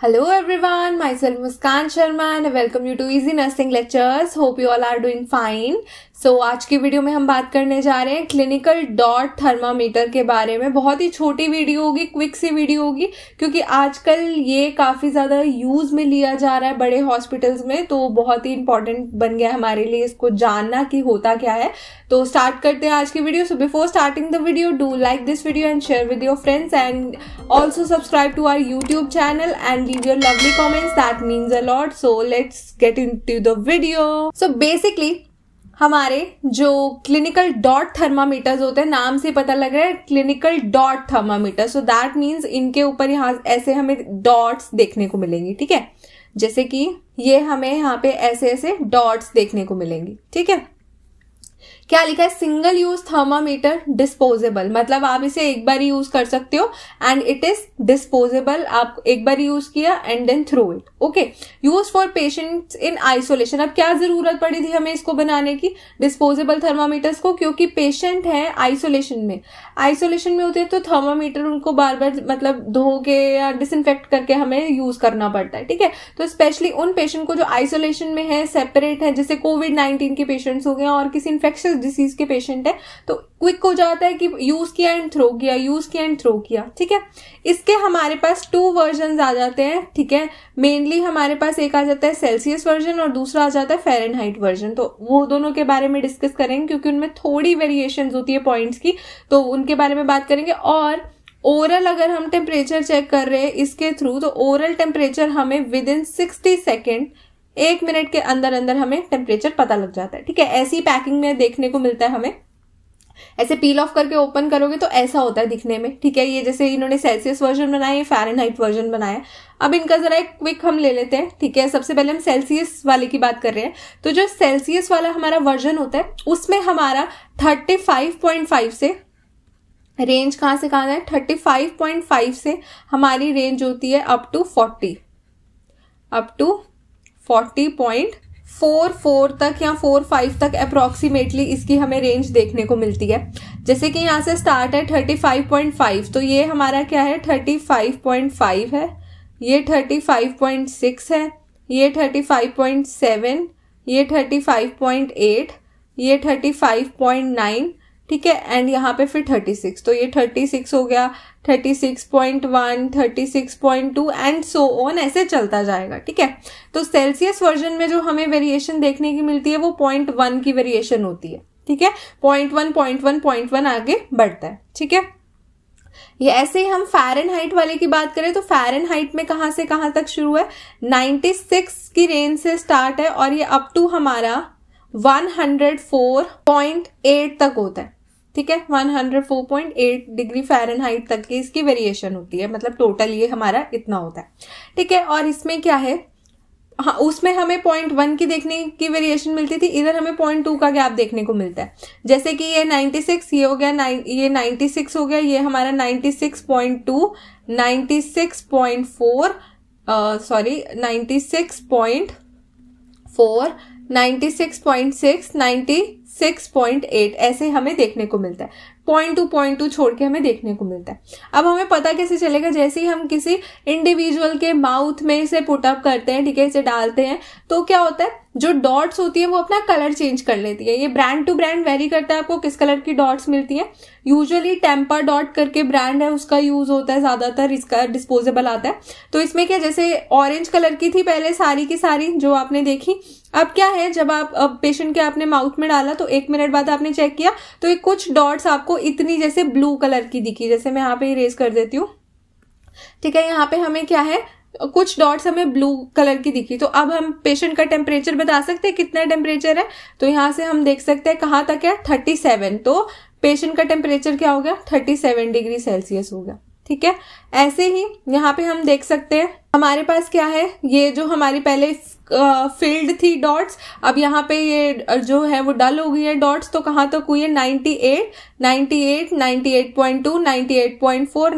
Hello everyone, myself Muskan Sharma and I welcome you to Easy Nursing Lectures. Hope you all are doing fine. So so, आज की video में हम बात करने जा रहे हैं क्लिनिकल डॉट थर्मामीटर के बारे में बहुत ही छोटी वीडियो होगी क्विक सी वीडियो होगी क्योंकि आजकल ये काफ़ी ज़्यादा यूज़ में लिया जा रहा है बड़े हॉस्पिटल्स में तो बहुत ही इंपॉर्टेंट बन गया हमारे लिए इसको जानना कि होता क्या है तो स्टार्ट करते हैं आज की video so before starting the video do like this video and share with your friends and also subscribe to our YouTube channel and leave your lovely comments that means a lot so let's get into the video so basically हमारे जो clinical dot thermometers होते हैं नाम से पता लग रहा है clinical dot thermometer so that means इनके ऊपर यहाँ ऐसे हमें डॉट्स देखने को मिलेंगी ठीक है जैसे कि ये हमें यहाँ पे ऐसे ऐसे डॉट्स देखने को मिलेंगी ठीक है क्या लिखा है सिंगल यूज थर्मामीटर डिस्पोजेबल मतलब आप इसे एक बार यूज कर सकते हो एंड इट इज डिस्पोजेबल आप एक बार यूज किया and then throw it okay use for patients in isolation अब क्या जरूरत पड़ी थी हमें इसको बनाने की डिस्पोजेबल थर्मामीटर्स को क्योंकि पेशेंट है आइसोलेशन में आइसोलेशन में होते हैं तो थर्मामीटर उनको बार बार मतलब धो के या डिसइनफेक्ट करके हमें यूज करना पड़ता है ठीक है तो स्पेशली उन पेशेंट को जो आइसोलेशन में है सेपरेट है जैसे कोविड नाइन्टीन के पेशेंट्स हो गए और किसी इन्फेक्शन डिसीज के पेशेंट है तो क्विक हो जाता है कि यूज किया एंड थ्रो किया यूज किया एंड थ्रो किया ठीक है इसके हमारे पास टू वर्जन आ जाते हैं ठीक है मेनली हमारे पास एक आ जाता है सेल्सियस वर्जन और दूसरा आ जाता है फेरन वर्जन तो वो दोनों के बारे में डिस्कस करेंगे क्योंकि उनमें थोड़ी वेरिएशन होती है पॉइंट्स की तो उनके बारे में बात करेंगे और ओरल अगर हम टेम्परेचर चेक कर रहे हैं इसके थ्रू तो ओरल टेम्परेचर हमें विद इन सिक्सटी सेकेंड एक मिनट के अंदर अंदर हमें टेम्परेचर पता लग जाता है ठीक है ऐसी पैकिंग में देखने को मिलता है हमें ऐसे पील ऑफ करके ओपन करोगे तो ऐसा होता है दिखने में ठीक है ये जैसे इन्होंने सेल्सियस वर्जन बनाया फ़ारेनहाइट वर्जन बनाया अब इनका ज़रा एक क्विक हम ले लेते हैं ठीक है सबसे पहले हम सेल्सियस वाले की बात कर रहे हैं तो जो सेल्सियस वाला हमारा वर्जन होता है उसमें हमारा 35.5 से रेंज कहाँ से कहाँ है 35.5 से हमारी रेंज होती है up to 40 up to forty point four four तक या फोर फाइव तक अप्रॉक्सीमेटली इसकी हमें रेंज देखने को मिलती है जैसे कि यहाँ से स्टार्ट है थर्टी फाइव पॉइंट फाइव तो ये हमारा क्या है थर्टी फाइव पॉइंट फाइव है ये थर्टी फाइव पॉइंट सिक्स है ये थर्टी फाइव पॉइंट सेवन ये थर्टी फाइव पॉइंट एट ये थर्टी फाइव पॉइंट नाइन ठीक है एंड यहाँ पे फिर थर्टी सिक्स तो ये थर्टी सिक्स हो गया thirty six point one thirty six point two and so on ऐसे चलता जाएगा ठीक है तो सेल्सियस वर्जन में जो हमें वेरिएशन देखने की मिलती है वो पॉइंट वन की वेरिएशन होती है ठीक है point one point one point one आगे बढ़ता है ठीक है ये ऐसे ही हम फैरन हाइट वाले की बात करें तो फैरन हाइट में कहाँ से कहाँ तक शुरू है 96 की रेंज से स्टार्ट है और ये अप टू हमारा 104.8 तक होता है ठीक है 104.8 डिग्री फ़ारेनहाइट तक की इसकी वेरिएशन होती है मतलब टोटल ये हमारा इतना होता है ठीक है और इसमें क्या है हाँ उसमें हमें पॉइंट वन की देखने की वेरिएशन मिलती थी इधर हमें पॉइंट टू का गैप देखने को मिलता है जैसे कि ये नाइन्टी सिक्स ये हो गया नाइन ये नाइन्टी सिक्स हो गया ये हमारा ninety six point two ninety six point four sorry ninety six point four ninety six point six ninety 6.8 ऐसे हमें देखने को मिलता है पॉइंट टू पॉइंट टू छोड़ के हमें देखने को मिलता है अब हमें पता कैसे चलेगा जैसे ही हम किसी इंडिविजुअल के माउथ में इसे पुटअप करते हैं ठीक है इसे डालते हैं तो क्या होता है जो डॉट्स होती है वो अपना कलर चेंज कर लेती है ये ब्रांड टू ब्रांड वेरी करता है आपको किस कलर की डॉट्स मिलती है यूजुअली टेम्पर डॉट करके ब्रांड है उसका यूज होता है ज्यादातर इसका डिस्पोजेबल आता है तो इसमें क्या जैसे ऑरेंज कलर की थी पहले सारी की सारी जो आपने देखी अब क्या है जब आप पेशेंट के आपने माउथ में डाला तो एक मिनट बाद आपने चेक किया तो ये कुछ डॉट्स आपको इतनी जैसे ब्लू कलर की दिखी जैसे मैं यहाँ पे इरेज कर देती हूँ ठीक है यहाँ पे हमें क्या है कुछ डॉट्स हमें ब्लू कलर की दिखी तो अब हम पेशेंट का टेम्परेचर बता सकते हैं कितना टेम्परेचर है तो यहाँ से हम देख सकते हैं कहाँ तक है थर्टी सेवन तो पेशेंट का टेम्परेचर क्या हो गया थर्टी सेवन डिग्री सेल्सियस हो गया ठीक है ऐसे ही यहाँ पे हम देख सकते हैं हमारे पास क्या है ये जो हमारी पहले फील्ड थी डॉट्स अब यहाँ पे ये जो है वो डल हो गई है डॉट्स तो कहाँ तक तो हुई है 98, 98, 98.2, 98.4,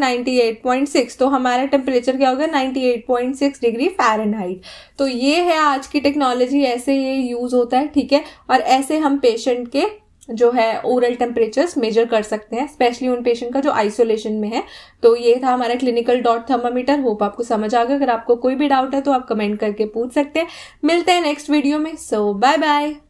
98.6 तो हमारा टेम्परेचर क्या होगा 98.6 डिग्री फ़ारेनहाइट तो ये है आज की टेक्नोलॉजी ऐसे ये यूज़ होता है ठीक है और ऐसे हम पेशेंट के जो है ओरल टेम्परेचर्स मेजर कर सकते हैं स्पेशली उन पेशेंट का जो आइसोलेशन में है तो ये था हमारा क्लिनिकल डॉट थर्मामीटर होप आपको समझ आ गया अगर आपको कोई भी डाउट है तो आप कमेंट करके पूछ सकते हैं मिलते हैं नेक्स्ट वीडियो में सो बाय बाय